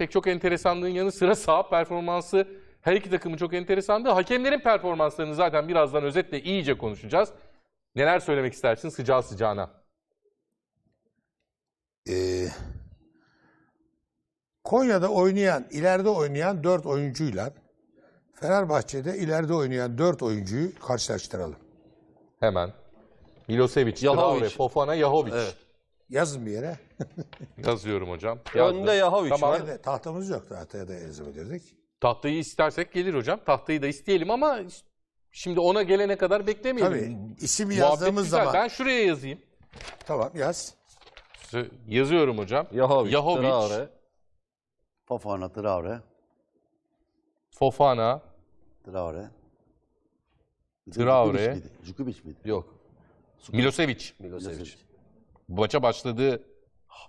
pek çok enteresanlığın yanı sıra sağ performansı her iki takımın çok enteresandı. Hakemlerin performanslarını zaten birazdan özetle iyice konuşacağız. Neler söylemek istersin sıcağı sıcağına? Ee, Konya'da oynayan, ileride oynayan dört oyuncuyla Fenerbahçe'de ileride oynayan dört oyuncuyu karşılaştıralım. Hemen. Milosevic, Yahovic. Traore, Fofana, Yahovic. Evet. Yazın bir yere. Yazıyorum hocam. Yazdım. Önde Yahoviç tamam. Evet, tahtamız yok. Tahtaya da yazabilirdik. Tahtayı istersek gelir hocam. Tahtayı da isteyelim ama şimdi ona gelene kadar beklemeyelim. Tabii isim yazdığımız güzel. zaman. Ben şuraya yazayım. Tamam yaz. Yazıyorum hocam. Yahoviç. Yahoviç. Fofana Traore. Fofana. Traore. Traore. Djukovic miydi? Djukovic miydi? Yok. Milosevic. Milosevic. Milosevic maça başladığı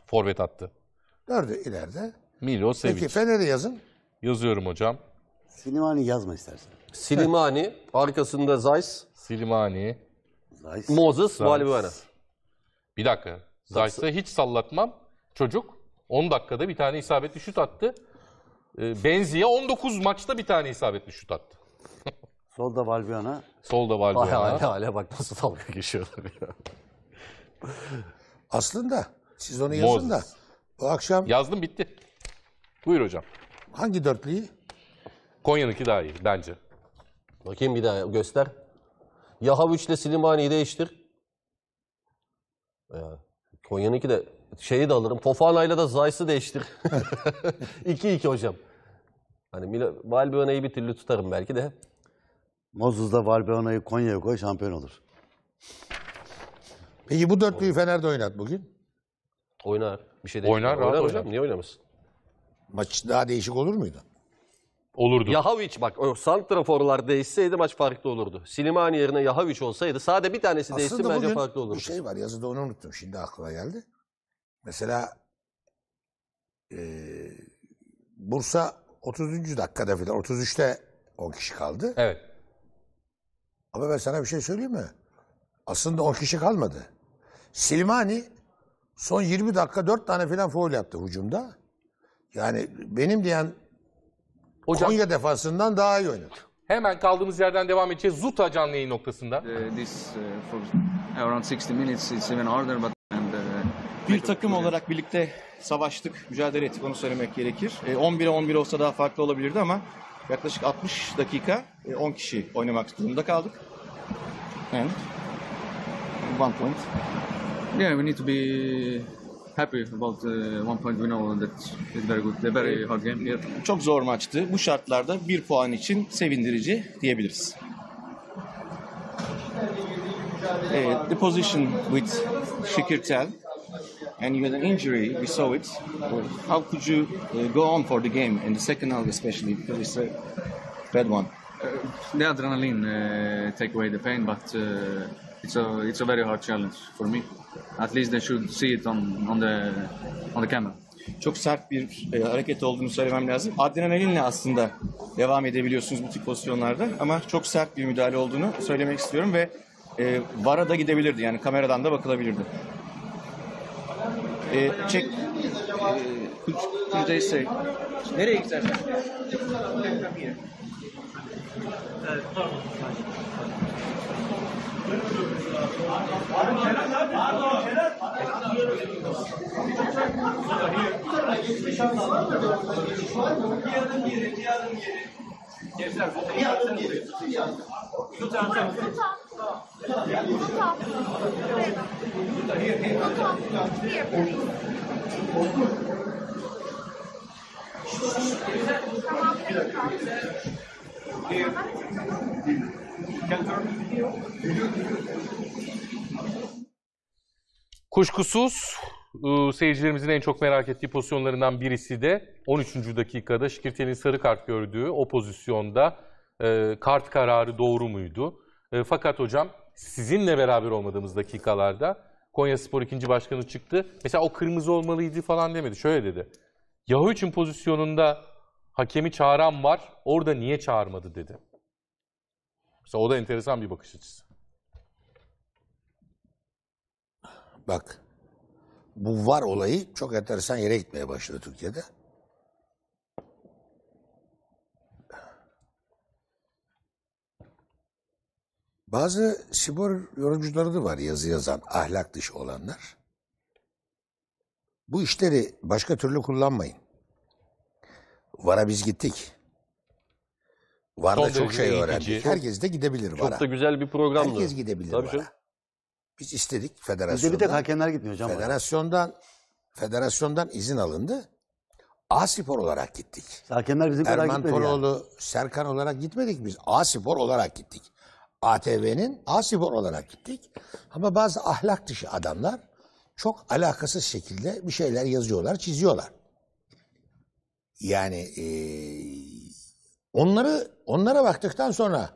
forvet attı. Dördü ileride. Milo Sevic. Peki Fener'i yazın. Yazıyorum hocam. Silimani yazma istersen. Silimani, arkasında Zayis. Silimani. Zayis. Moses, Valbuena. Bir dakika. Zayis'e hiç sallatmam. Çocuk 10 dakikada bir tane isabetli şut attı. Ee, Benzi'ye 19 maçta bir tane isabetli şut attı. Solda Valbuena. Solda Valbuena. Hala hala bak nasıl dalga geçiyorlar ya. Aslında siz onu yazın da o akşam Yazdım bitti. Buyur hocam. hangi dörtlüyü? Konya'nınki daha iyi bence. Bakayım bir daha göster. Yahav 3 ile Silimani'yi değiştir. Ya, Konya'nınki de şeyi de alırım. Fofana'yla da Zays'ı değiştir. 2-2 hocam. Hani Mila, Valbuena'yı bir türlü tutarım belki de. Mozuz'da Valbuena'yı Konya'ya koy şampiyon olur. Peki bu dörtlüyü Fener'de oynat bugün. Oynar. Bir şey değil. Oynar, rahat oynar. hocam. Niye oynamasın? Maç daha değişik olur muydu? Olurdu. Yahaviç bak o santraforlar değişseydi maç farklı olurdu. Silimani yerine Yahaviç olsaydı sade bir tanesi değişti bence bugün farklı olurdu. bir şey var yazıda onu unuttum şimdi aklıma geldi. Mesela eee, Bursa 30. dakikada filan 33'te 10 kişi kaldı. Evet. Ama ben sana bir şey söyleyeyim mi? Aslında 10 kişi kalmadı. Silmani son 20 dakika 4 tane falan foul yaptı hücumda. Yani benim diyen Hocam, Konya defasından daha iyi oynadı. Hemen kaldığımız yerden devam edeceğiz. Zuta canlı yayın noktasında. Uh, uh, uh, bir takım olarak birlikte savaştık, mücadele ettik onu söylemek gerekir. 11'e 11 olsa daha farklı olabilirdi ama yaklaşık 60 dakika 10 e, kişi oynamak durumunda kaldık. And one point yeah, we need to be happy about uh, one point we know that is very good. A very hard game here. Çok zor maçtı. Bu şartlarda bir puan için sevindirici diyebiliriz. Uh, the position with Şikirtel and you had an injury, we saw it. How could you uh, go on for the game in the second half especially because it's a bad one? Eh, the adrenaline uh, take away the pain, but uh, it's a it's a very hard challenge for me. At least they should see it on on the on the camera. Çok sert bir e, hareket olduğunu söylemem lazım. Adrenalinle aslında devam edebiliyorsunuz bu tip pozisyonlarda ama çok sert bir müdahale olduğunu söylemek istiyorum ve e, VAR'a da gidebilirdi yani kameradan da bakılabilirdi. E, çek... E, could, could they say? Nereye gidersen? Tamam. Tamam. Kuşkusuz e, seyircilerimizin en çok merak ettiği pozisyonlarından birisi de 13. dakikada Şikirtel'in sarı kart gördüğü o pozisyonda e, kart kararı doğru muydu? E, fakat hocam sizinle beraber olmadığımız dakikalarda Konya Spor ikinci başkanı çıktı. Mesela o kırmızı olmalıydı falan demedi. Şöyle dedi. Yahu için pozisyonunda hakemi çağıran var, orada niye çağırmadı dedi. Mesela o da enteresan bir bakış açısı. Bak, bu var olayı çok enteresan yere gitmeye başladı Türkiye'de. Bazı spor yorumcuları da var yazı yazan, ahlak dışı olanlar. Bu işleri başka türlü kullanmayın. VAR'a biz gittik. VAR'da Son çok şey eğitici. öğrendik. Herkes de gidebilir VAR'a. Çok da güzel bir programdı. Herkes gidebilir Tabii canım. VAR'a. Biz istedik Bizde bir tek hakemler gitmiyor hocam. Federasyondan federasyondan izin alındı. A spor olarak gittik. Hakemler bizim kadar Erman gitmedi yani. Serkan olarak gitmedik biz. A spor olarak gittik. ATV'nin A spor olarak gittik. Ama bazı ahlak dışı adamlar çok alakasız şekilde bir şeyler yazıyorlar, çiziyorlar. Yani e, onları onlara baktıktan sonra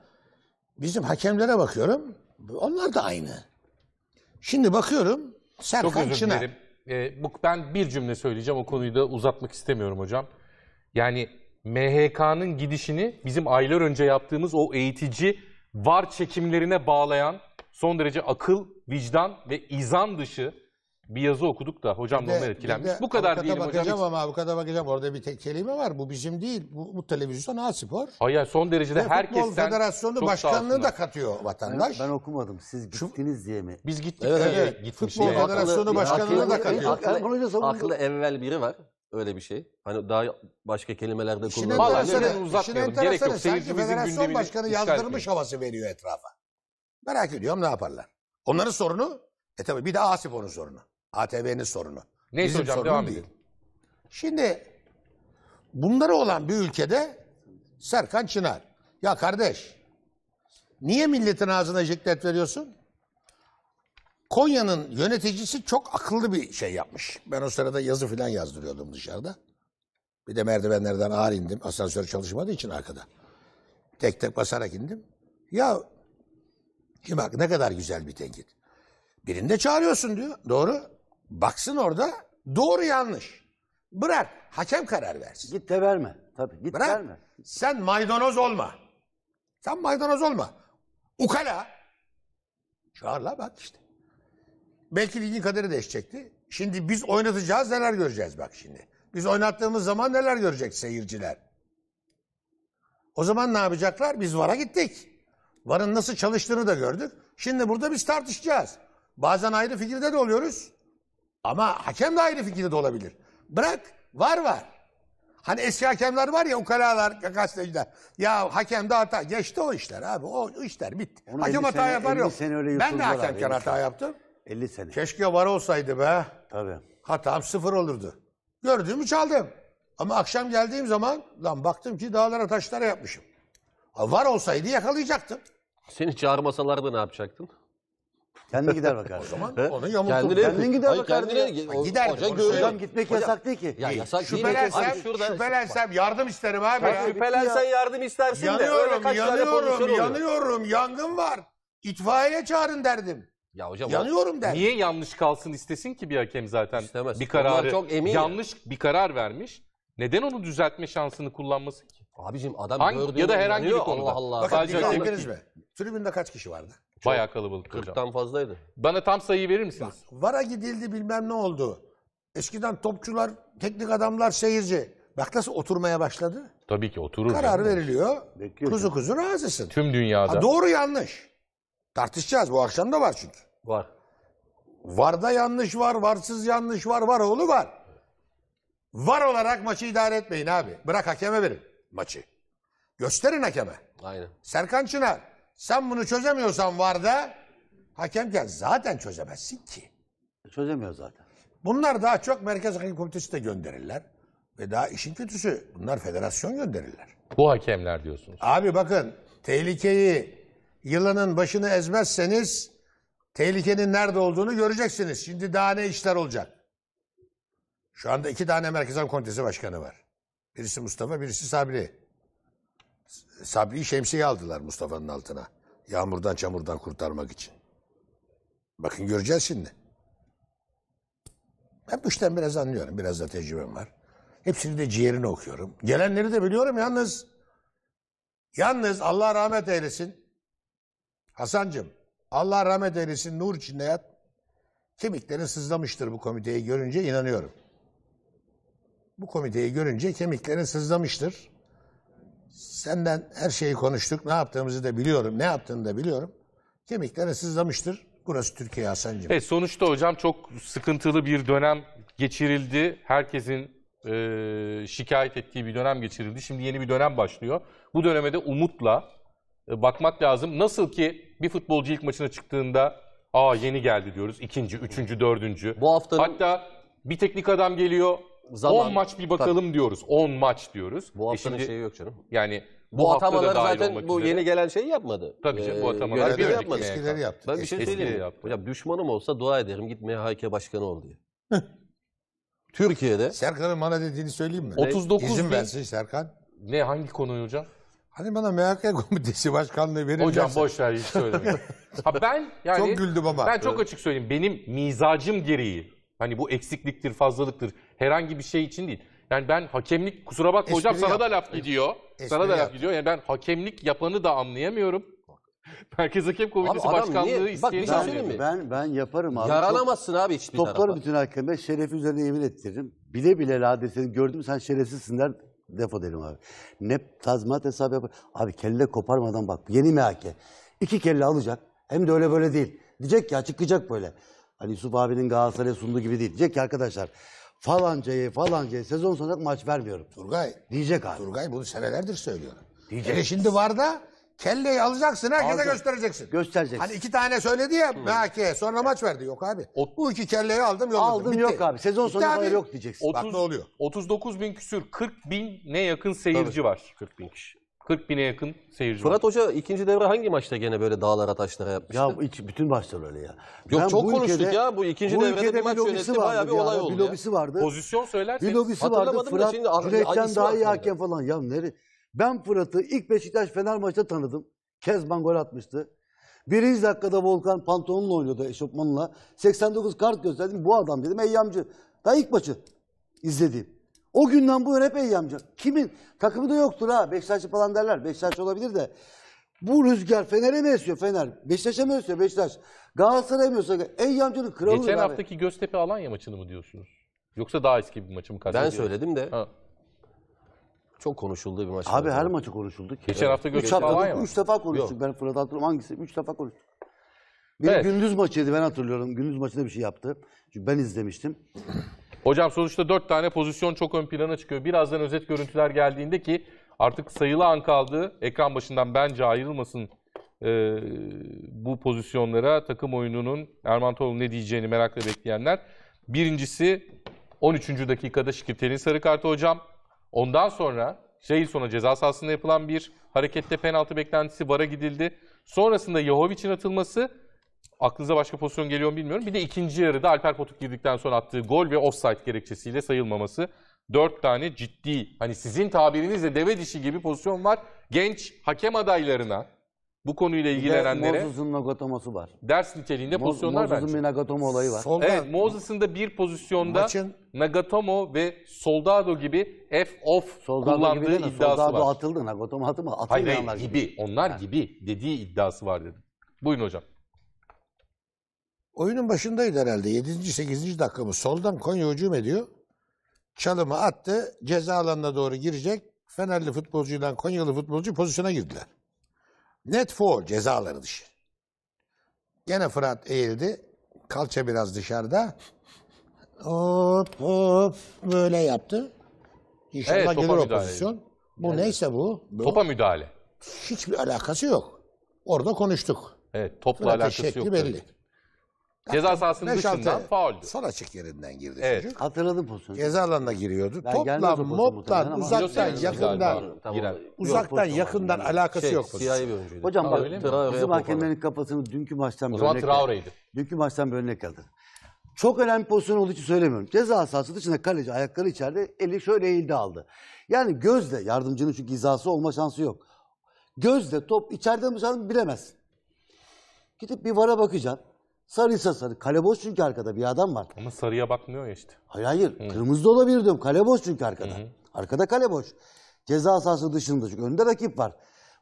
bizim hakemlere bakıyorum. Onlar da aynı. Şimdi bakıyorum Serkan Çok özür Çınar. Ee, bu, ben bir cümle söyleyeceğim. O konuyu da uzatmak istemiyorum hocam. Yani MHK'nın gidişini bizim aylar önce yaptığımız o eğitici var çekimlerine bağlayan son derece akıl, vicdan ve izan dışı bir yazı okuduk da hocam da ondan etkilenmiş. Bu kadar diyelim hocam. bakacağım ama avukata bakacağım. Orada bir tek kelime var. Bu bizim değil. Bu, bu televizyon A Spor. Hayır son derecede Ve herkesten Futbol Federasyonu Başkanlığı da katıyor vatandaş. Ben, ben okumadım. Siz gittiniz diye mi? Biz gittik. Evet, diye Gitmiş Futbol diye. Federasyonu aklı, Başkanlığı aklı, da katıyor. Aklı, aklı evvel biri var öyle bir şey. Hani daha başka kelimelerde kullanılıyor. Valla neden uzatmayalım. Gerek yok. Sanki federasyon başkanı yazdırmış havası veriyor etrafa. Merak ediyorum ne yaparlar. Onların sorunu, e tabi bir de A Spor'un sorunu. ATV'nin sorunu. Neyse Bizim hocam devam değil. Şimdi bunları olan bir ülkede Serkan Çınar. Ya kardeş niye milletin ağzına ciklet veriyorsun? Konya'nın yöneticisi çok akıllı bir şey yapmış. Ben o sırada yazı falan yazdırıyordum dışarıda. Bir de merdivenlerden ağır indim. Asansör çalışmadığı için arkada. Tek tek basarak indim. Ya şimdi bak ne kadar güzel bir tenkit. Birinde çağırıyorsun diyor. Doğru. Baksın orada doğru yanlış. Bırak hakem karar versin. Git de verme. Tabii git Bırak. verme. Sen maydanoz olma. Sen maydanoz olma. Ukala. Çağırla bak işte. Belki ligin kaderi değişecekti. Şimdi biz oynatacağız neler göreceğiz bak şimdi. Biz oynattığımız zaman neler görecek seyirciler. O zaman ne yapacaklar? Biz VAR'a gittik. VAR'ın nasıl çalıştığını da gördük. Şimdi burada biz tartışacağız. Bazen ayrı fikirde de oluyoruz. Ama hakem de aynı fikirde de olabilir. Bırak. Var var. Hani eski hakemler var ya ukalalar, gazeteciler. Ya hakem de hata. Geçti o işler abi. O işler bitti. Onu hakem hata sene, yapar yok. öyle ben de hakemken hata yaptım. 50 sene. Keşke var olsaydı be. Tabii. Hatam sıfır olurdu. Gördüğümü çaldım. Ama akşam geldiğim zaman lan baktım ki dağlara taşlara yapmışım. var olsaydı yakalayacaktım. Seni çağırmasalardı ne yapacaktın? Kendi gider bakar. O zaman onu yamultun. Kendine, Kendin gider bakar kendine, diyor. Ha, gider. Hoca Hocam gitmek Hocam, yasak değil ki. Ya yasak Şüphelensem, değil. Şurada, şüphelensem yardım isterim abi. Ya, şüphelensen ya. yardım istersin yanıyorum, de. Öyle kaç yanıyorum, tane yanıyorum. Yangın var. İtfaiye çağırın derdim. Ya hocam yanıyorum der. Niye yanlış kalsın istesin ki bir hakem zaten İstemez. bir kararı çok emin yanlış ya. bir karar vermiş. Neden onu düzeltme şansını kullanması ki? Abicim adam Hangi, gördüğünü ya da herhangi bir konuda. Allah Allah. Bakın Sadece dikkat ettiniz mi? Tribünde kaç kişi vardı? Bayağı kalabalık hocam. 40'tan fazlaydı. Bana tam sayıyı verir misiniz? Vara gidildi bilmem ne oldu. Eskiden topçular, teknik adamlar seyirci. Bak nasıl oturmaya başladı. Tabii ki oturur. Karar canım. veriliyor. Bekliyor Kuzu kuzu razısın. Tüm dünyada. Ha, doğru yanlış. Tartışacağız. Bu akşam da var çünkü. Var. Varda yanlış var, varsız yanlış var, var oğlu var. Var olarak maçı idare etmeyin abi. Bırak hakeme verin maçı. Gösterin hakeme. Aynen. Serkan Çınar sen bunu çözemiyorsan VAR'da gel zaten çözemezsin ki. Çözemiyor zaten. Bunlar daha çok Merkez Hakem Komitesi de gönderirler. Ve daha işin kötüsü bunlar federasyon gönderirler. Bu hakemler diyorsunuz. Abi bakın tehlikeyi yılanın başını ezmezseniz tehlikenin nerede olduğunu göreceksiniz. Şimdi daha ne işler olacak? Şu anda iki tane Merkez Hakem Komitesi Başkanı var. Birisi Mustafa, birisi Sabri. Sabri şemsiye aldılar Mustafa'nın altına. Yağmurdan çamurdan kurtarmak için. Bakın göreceğiz şimdi. Ben bu işten biraz anlıyorum. Biraz da tecrübem var. Hepsini de ciğerini okuyorum. Gelenleri de biliyorum yalnız. Yalnız Allah rahmet eylesin. Hasancığım, Allah rahmet eylesin nur içinde yat. Kemiklerin sızlamıştır bu komiteyi görünce inanıyorum. Bu komiteyi görünce kemiklerin sızlamıştır. Senden her şeyi konuştuk. Ne yaptığımızı da biliyorum. Ne yaptığını da biliyorum. Kemiklere sızlamıştır. Burası Türkiye Hasan'cığım. Evet, sonuçta hocam çok sıkıntılı bir dönem geçirildi. Herkesin e, şikayet ettiği bir dönem geçirildi. Şimdi yeni bir dönem başlıyor. Bu döneme de umutla e, bakmak lazım. Nasıl ki bir futbolcu ilk maçına çıktığında aa yeni geldi diyoruz. İkinci, üçüncü, dördüncü. Bu haftanın... Hatta bir teknik adam geliyor zaman. 10 maç bir bakalım Tabii. diyoruz. 10 maç diyoruz. Bu e haftanın e şimdi, şeyi yok canım. Yani bu, bu atamaları zaten bu üzere. yeni gelen şeyi yapmadı. Tabii canım bu ee, atamalar bir yapmadı. Eskileri yaptı. Ben bir şey söyleyeyim. Yaptı. Hocam düşmanım olsa dua ederim git MHK başkanı ol diye. Türkiye'de. Serkan'ın bana dediğini söyleyeyim mi? 39 İzin bin... versin Serkan. Ne hangi konuyu hocam? Hani bana MHK komitesi başkanlığı verirlerse. Hocam boş ver hiç söyleme. ha ben yani çok güldüm ama. Ben çok açık söyleyeyim. Benim mizacım gereği Hani bu eksikliktir, fazlalıktır. Herhangi bir şey için değil. Yani ben hakemlik kusura bakma Espri hocam sana yap. da laf gidiyor. Espri sana da laf gidiyor. Yani ben hakemlik yapanı da anlayamıyorum. Merkez Hakem Komitesi Abi Başkanlığı niye- şey de Ben ben yaparım abi. Yaralamazsın abi hiçbir Top- Topları tarafa. bütün hakeme şerefi üzerine yemin ettiririm. Bile bile la gördüm sen şerefsizsin der defo derim abi. Ne tazminat hesabı yapar. Abi kelle koparmadan bak yeni MHK. İki kelle alacak. Hem de öyle böyle değil. Diyecek ki açıklayacak böyle. Hani Yusuf abinin Galatasaray'a sunduğu gibi değil. Diyecek ki arkadaşlar falancayı falancayı sezon sonunda maç vermiyorum. Turgay. Diyecek abi. Turgay bunu senelerdir söylüyor. Diyecek. Hele şimdi var da kelleyi alacaksın herkese Alacak. göstereceksin. Göstereceksin. Hani iki tane söyledi ya MHK sonra maç verdi yok abi. Ot Bu iki kelleyi aldım yolladım. Aldım Bitti. yok abi sezon Bitti sonunda abi. yok diyeceksin. 30, Bak ne oluyor. 39 bin küsür 40 bin ne yakın seyirci Tabii. var. 40 bin kişi. 40 bine yakın seyirci Fırat var. Hoca ikinci devre hangi maçta gene böyle dağlara taşlara yapmıştı? Ya iç, bütün maçlar öyle ya. Yok ben çok bu konuştuk ülkede, ya bu ikinci bu devrede bir maç yönetti bayağı bir olay oldu. Bir lobisi vardı. Pozisyon söylerseniz. Bir lobisi vardı. Fırat şimdi, Cüneyt'ten daha iyi hakem falan. Ya nere? Ben Fırat'ı ilk Beşiktaş Fener maçta tanıdım. Kezban gol atmıştı. Birinci dakikada Volkan pantolonla oynuyordu eşofmanla. 89 kart gösterdim. Bu adam dedim Eyyamcı. Daha ilk maçı izledim. O günden bu hep iyi amca. Kimin? Takımı da yoktur ha. Beşiktaşlı falan derler. Beşiktaş olabilir de. Bu rüzgar Fener'e mi esiyor Fener? Beşiktaş'a mı esiyor Beşiktaş? Galatasaray'a mı esiyor? Ey amcanın kralı. Geçen abi. haftaki Göztepe Alanya maçını mı diyorsunuz? Yoksa daha eski bir maçı mı Ben söyledim de Ha. çok konuşuldu bir maç. Abi her maçı konuşulduk. Geçen hafta Üç Göztepe haftadır Alanya mı? üç defa konuştuk. Ben Fırat hatırlıyorum hangisi? Üç defa konuştuk. Bir Evet. gündüz maçıydı ben hatırlıyorum. Gündüz maçında bir şey yaptı. Çünkü ben izlemiştim. Hocam sonuçta 4 tane pozisyon çok ön plana çıkıyor. Birazdan özet görüntüler geldiğinde ki artık sayılı an kaldı. Ekran başından bence ayrılmasın e, bu pozisyonlara takım oyununun Erman Tolun ne diyeceğini merakla bekleyenler. Birincisi 13. dakikada Şikirtel'in sarı kartı hocam. Ondan sonra şey sonra ceza sahasında yapılan bir harekette penaltı beklentisi vara gidildi. Sonrasında Yahovic'in atılması aklınıza başka pozisyon geliyor mu bilmiyorum. Bir de ikinci yarıda Alper Potuk girdikten sonra attığı gol ve offside gerekçesiyle sayılmaması. Dört tane ciddi, hani sizin tabirinizle deve dişi gibi pozisyon var. Genç hakem adaylarına, bu konuyla ilgilenenlere... Moses'ın Nagatomo'su var. Ders niteliğinde pozisyonlar Moses'ın bence. Moses'ın bir Nagatomo olayı var. Solda, evet, Moses'ın da bir pozisyonda maçın, Nagatomo ve Soldado gibi F-off kullandığı gibi iddiası Soldado var. Soldado atıldı, Nagatomo atılmadı. Hayır, hayır gibi. gibi. Onlar yani. gibi dediği iddiası var dedim. Buyurun hocam. Oyunun başındaydı herhalde. 7. 8. dakika Soldan Konya hücum ediyor. Çalımı attı. Ceza alanına doğru girecek. Fenerli futbolcuyla Konyalı futbolcu pozisyona girdiler. Net foul ceza alanı dışı. Gene Fırat eğildi. Kalça biraz dışarıda. Hop hop böyle yaptı. İnşallah evet, gelir o pozisyon. Edin. Bu evet. neyse bu, bu. Topa müdahale. Hiçbir alakası yok. Orada konuştuk. Evet topla Fırat'ın alakası yok. belli. Evet. Ceza sahasının dışından fauldü. Sol açık yerinden girdi Evet. çocuk. Hatırladım pozisyonu. Ceza alanına giriyordu. Ben gelmez moptan, uzaktan, yakından, Tamam. uzaktan, pozisyon yakından alakası şey, yok. pozisyon. siyahi bir oyuncuydu. Hocam bak öyle mi? bizim hakemlerin kafasını dünkü maçtan O bir zaman örnek Traore'ydi. Dünkü maçtan bir örnek aldım. Çok önemli pozisyon olduğu için söylemiyorum. Ceza sahası dışında kaleci ayakları içeride eli şöyle eğildi aldı. Yani gözle yardımcının çünkü hizası olma şansı yok. Gözle top içeride mi dışarıda mı bilemezsin. Gidip bir vara bakacaksın. Sarıysa sarı. Kale boş çünkü arkada bir adam var. Ama sarıya bakmıyor işte. Hayır hayır. Hı. Kırmızı da olabilir diyorum. Kale boş çünkü arkada. Hı hı. Arkada kale boş. Ceza sahası dışında çünkü önde rakip var.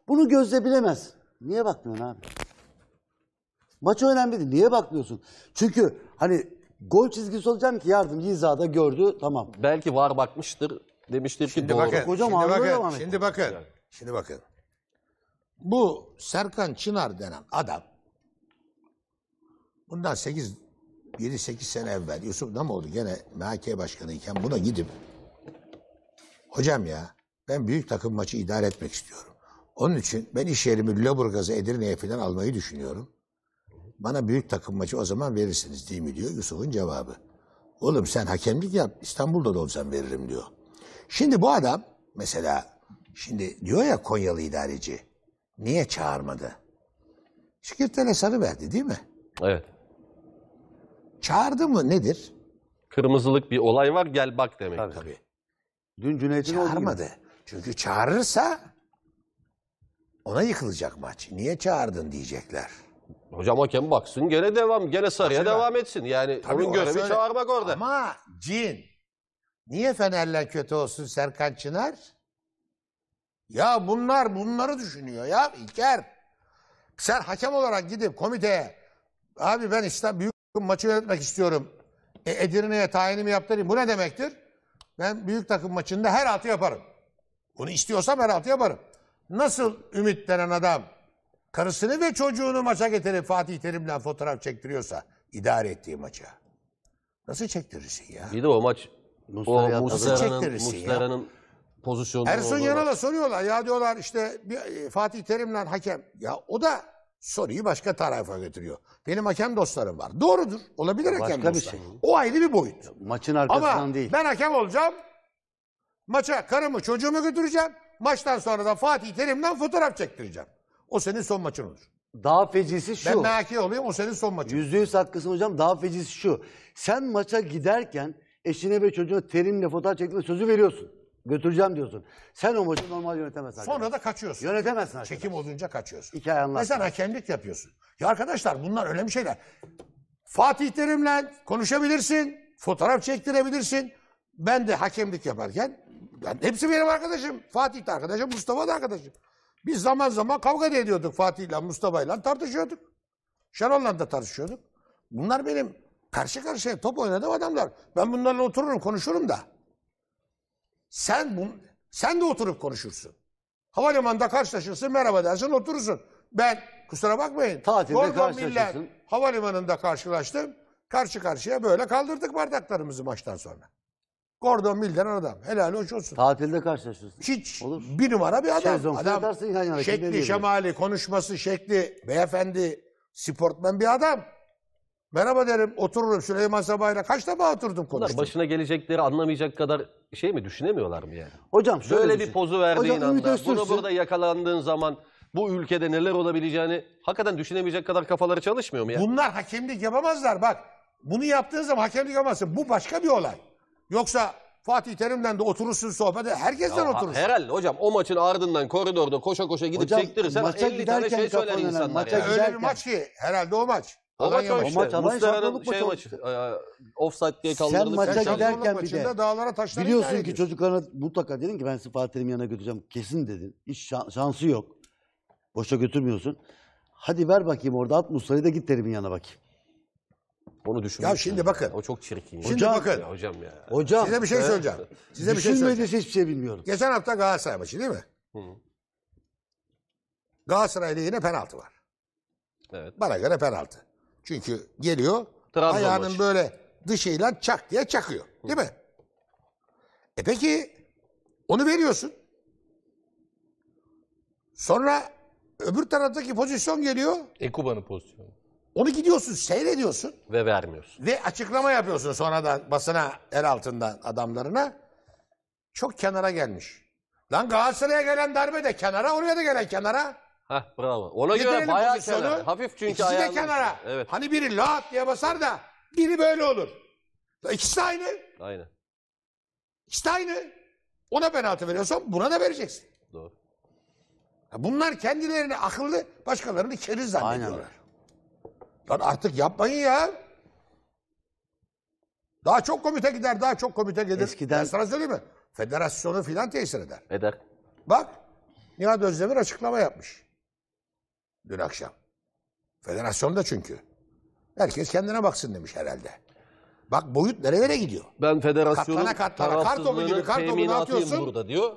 Bunu gözle bilemez. Niye bakmıyorsun abi? Maç önemli değil. Niye bakmıyorsun? Çünkü hani gol çizgisi olacağım ki yardımcı hizada gördü tamam. Belki var bakmıştır. Demiştir ki şimdi doğru. Bakın, Hocam şimdi bakın, şimdi bakın. Yani. Şimdi bakın. Bu Serkan Çınar denen adam bundan 8 7-8 sene evvel Yusuf ne oldu gene MHK başkanıyken buna gidip hocam ya ben büyük takım maçı idare etmek istiyorum. Onun için ben iş yerimi Lüleburgaz'a Edirne'ye falan almayı düşünüyorum. Bana büyük takım maçı o zaman verirsiniz değil mi diyor Yusuf'un cevabı. Oğlum sen hakemlik yap İstanbul'da da olsam veririm diyor. Şimdi bu adam mesela şimdi diyor ya Konyalı idareci niye çağırmadı? Şikirtele sarı verdi değil mi? Evet. Çağırdı mı nedir? Kırmızılık bir olay var gel bak demek. Tabii. Tabii. Dün Cüneyt'in oldu. Çağırmadı. Çünkü çağırırsa ona yıkılacak maç. Niye çağırdın diyecekler. Hocam hakem baksın gene devam gene sarıya Mesela, devam etsin. Yani Tabii onun görevi öyle. çağırmak orada. Ama cin niye Fener'le kötü olsun Serkan Çınar? Ya bunlar bunları düşünüyor ya İlker. Sen hakem olarak gidip komiteye abi ben İstanbul büyük maçı yönetmek istiyorum. E, Edirne'ye tayinimi yaptırayım. Bu ne demektir? Ben büyük takım maçında her altı yaparım. Bunu istiyorsam her altı yaparım. Nasıl Ümit denen adam karısını ve çocuğunu maça getirip Fatih Terim'le fotoğraf çektiriyorsa idare ettiği maça. Nasıl çektirirsin ya? Bir de o maç Muslera'nın Muslera'nın Muslera pozisyonu. Ersun Yanal'a soruyorlar. Ya diyorlar işte bir, e, Fatih Terim'le hakem. Ya o da soruyu başka tarafa götürüyor. Benim hakem dostlarım var. Doğrudur. Olabilir ya hakem başka bir Şey. O ayrı bir boyut. maçın arkasından Ama değil. ben hakem olacağım. Maça karımı çocuğumu götüreceğim. Maçtan sonra da Fatih Terim'den fotoğraf çektireceğim. O senin son maçın olur. Daha fecisi şu. Ben mehaki olayım o senin son maçın. Yüzde yüz haklısın hocam. Daha fecisi şu. Sen maça giderken eşine ve çocuğuna terimle fotoğraf çekme sözü veriyorsun. Götüreceğim diyorsun. Sen o maçı normal yönetemezsin. Sonra da kaçıyorsun. Yönetemezsin arkadaş. Çekim olunca kaçıyorsun. Hikaye anlat. Ve sen hakemlik yapıyorsun. Ya arkadaşlar bunlar önemli şeyler. Fatih Terim'le konuşabilirsin. Fotoğraf çektirebilirsin. Ben de hakemlik yaparken ben, hepsi benim arkadaşım. Fatih de arkadaşım, Mustafa da arkadaşım. Biz zaman zaman kavga da ediyorduk Fatih'le, Mustafa'yla tartışıyorduk. Şenol'la da tartışıyorduk. Bunlar benim karşı karşıya top oynadığım adamlar. Ben bunlarla otururum, konuşurum da. Sen bu, sen de oturup konuşursun. Havalimanında karşılaşırsın, merhaba dersin, oturursun. Ben, kusura bakmayın. Tatilde Gordon Miller havalimanında karşılaştım. Karşı karşıya böyle kaldırdık bardaklarımızı maçtan sonra. Gordon Miller'ın adam. Helal hoş olsun. Tatilde karşılaşırsın. Hiç Olur. bir numara bir adam. Şezon, adam yan şekli, şemali, konuşması, şekli. Beyefendi, sportmen bir adam. Merhaba derim otururum Süleyman Sabah'yla kaç defa oturdum Bunlar konuştum. başına gelecekleri anlamayacak kadar şey mi düşünemiyorlar mı yani? Hocam şöyle Böyle bir pozu verdiğin Hocam anda, bunu burada yakalandığın zaman bu ülkede neler olabileceğini hakikaten düşünemeyecek kadar kafaları çalışmıyor mu ya? Bunlar hakemlik yapamazlar bak. Bunu yaptığın zaman hakemlik yapamazsın. Bu başka bir olay. Yoksa Fatih Terim'den de oturursun sohbete herkesten Ha- oturursun. Herhalde hocam o maçın ardından koridorda koşa koşa gidip Hocam, çektirirsen maça 50 tane şey söyler insanlar maça yani. Öyle bir giderken- maç ki herhalde o maç. O maç o maç Mustafa'nın şey maçı. maçı. Offside diye kaldırdı. Sen maça giderken bir de dağlara taşlara biliyorsun ki çocuklarına mutlaka dedin ki ben sizi Fatih yanına götüreceğim. Kesin dedin. Hiç şansı yok. Boşa götürmüyorsun. Hadi ver bakayım orada at Mustafa'yı da git Terim'in yanına bakayım. Onu düşünmüş. Ya şimdi bakın. O çok çirkin. Şimdi hocam, bakın. Ya hocam ya. Hocam. Size bir şey söyleyeceğim. Size bir şey söyleyeceğim. hiçbir şey bilmiyorum. Geçen hafta Galatasaray maçı değil mi? Hı. Galatasaray'la yine penaltı var. Evet. Bana göre penaltı. Çünkü geliyor Trabzon ayağının maçı. böyle dışıyla çak diye çakıyor. Değil mi? E peki onu veriyorsun. Sonra öbür taraftaki pozisyon geliyor. Ekuban'ın pozisyonu. Onu gidiyorsun seyrediyorsun. Ve vermiyorsun. Ve açıklama yapıyorsun sonradan basına el altından adamlarına. Çok kenara gelmiş. Lan Galatasaray'a gelen darbe de kenara, oraya da gelen kenara. Hah bravo. Ona göre bayağı kenara. Hafif çünkü İkisi de kenara. Evet Hani biri lat diye basar da biri böyle olur. İkisi de aynı. aynen İkisi aynı. Ona penaltı veriyorsan buna da vereceksin. doğru. Ya Bunlar kendilerini akıllı, başkalarını keriz zannediyorlar. Lan artık yapmayın ya. Daha çok komite gider, daha çok komite gelir. Eskiden- Ben sana söyleyeyim mi? Federasyonu filan tesir eder. Eder. Bak, Nihat Özdemir açıklama yapmış dün akşam. Federasyonda çünkü. Herkes kendine baksın demiş herhalde. Bak boyut nerelere gidiyor? Ben federasyonun katlana, katlana, kartopu gibi kartopunu atıyorsun. burada diyor.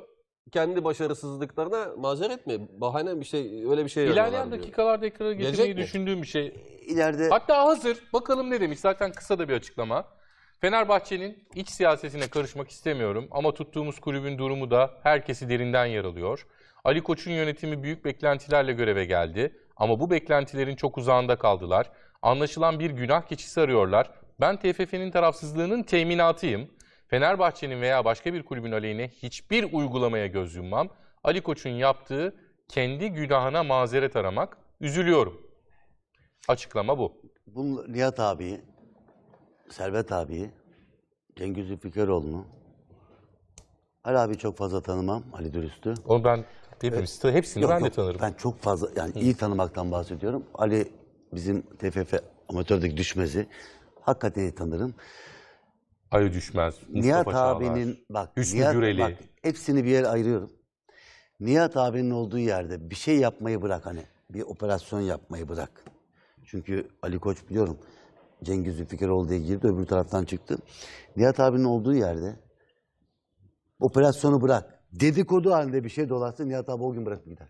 Kendi başarısızlıklarına mazeret mi? Bahane bir şey öyle bir şey İlerleyen dakikalarda ekrana getirmeyi düşündüğüm bir şey. İleride... Hatta hazır. Bakalım ne demiş. Zaten kısa da bir açıklama. Fenerbahçe'nin iç siyasetine karışmak istemiyorum ama tuttuğumuz kulübün durumu da herkesi derinden yaralıyor. Ali Koç'un yönetimi büyük beklentilerle göreve geldi ama bu beklentilerin çok uzağında kaldılar. Anlaşılan bir günah keçisi arıyorlar. Ben TFF'nin tarafsızlığının teminatıyım. Fenerbahçe'nin veya başka bir kulübün aleyhine hiçbir uygulamaya göz yummam. Ali Koç'un yaptığı kendi günahına mazeret aramak. Üzülüyorum. Açıklama bu. Bu Nihat abi, Servet abi, Cengiz Zülfikaroğlu'nu, Ali abi çok fazla tanımam, Ali Dürüst'ü. O ben Hepimiz, ee, hepsini yok, ben yok, de tanırım. Ben çok fazla yani Hı. iyi tanımaktan bahsediyorum. Ali bizim TFF amatördeki düşmezi. Hakikaten iyi tanırım. Ali Düşmez, Mustafa Nihat Çağlar, abinin bak, Hüsnü Nihat, Güreli. Bak, hepsini bir yer ayırıyorum. Nihat abinin olduğu yerde bir şey yapmayı bırak hani. Bir operasyon yapmayı bırak. Çünkü Ali Koç biliyorum Cengiz Zülfikaroğlu diye girdi öbür taraftan çıktı. Nihat abinin olduğu yerde operasyonu bırak dedikodu halinde bir şey dolaşsa Nihat abi o gün bırakıp gider.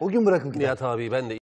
O gün bırakıp gider. Nihat abi ben de